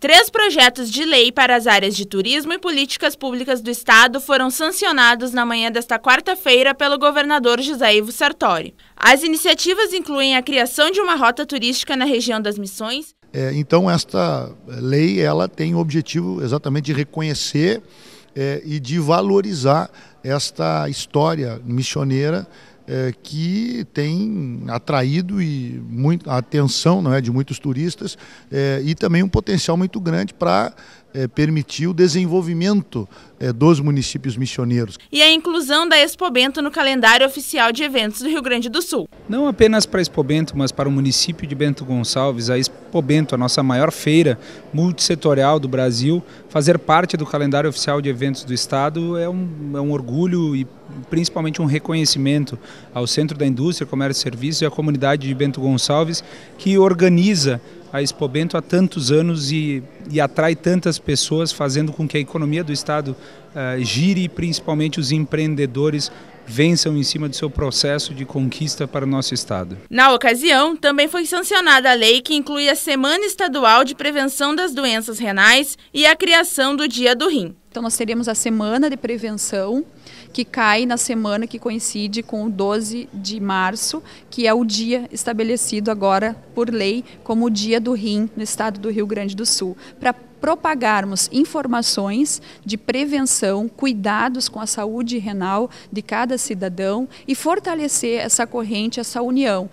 Três projetos de lei para as áreas de turismo e políticas públicas do Estado foram sancionados na manhã desta quarta-feira pelo governador José Ivo Sartori. As iniciativas incluem a criação de uma rota turística na região das Missões. É, então, esta lei ela tem o objetivo exatamente de reconhecer é, e de valorizar esta história missioneira é, que tem atraído e muito, a atenção não é, de muitos turistas é, e também um potencial muito grande para é, permitiu o desenvolvimento é, dos municípios missioneiros. E a inclusão da Expobento no calendário oficial de eventos do Rio Grande do Sul. Não apenas para a Expobento, mas para o município de Bento Gonçalves, a Expobento, a nossa maior feira multissetorial do Brasil, fazer parte do calendário oficial de eventos do Estado é um, é um orgulho e principalmente um reconhecimento ao Centro da Indústria, Comércio e Serviços e à comunidade de Bento Gonçalves, que organiza a Expo Bento há tantos anos e, e atrai tantas pessoas, fazendo com que a economia do Estado uh, gire, principalmente os empreendedores vençam em cima do seu processo de conquista para o nosso Estado. Na ocasião, também foi sancionada a lei que inclui a Semana Estadual de Prevenção das Doenças Renais e a criação do Dia do Rim. Então nós teremos a Semana de Prevenção, que cai na semana que coincide com o 12 de março, que é o dia estabelecido agora por lei como o Dia do Rim no estado do Rio Grande do Sul, para propagarmos informações de prevenção, cuidados com a saúde renal de cada cidadão e fortalecer essa corrente, essa união.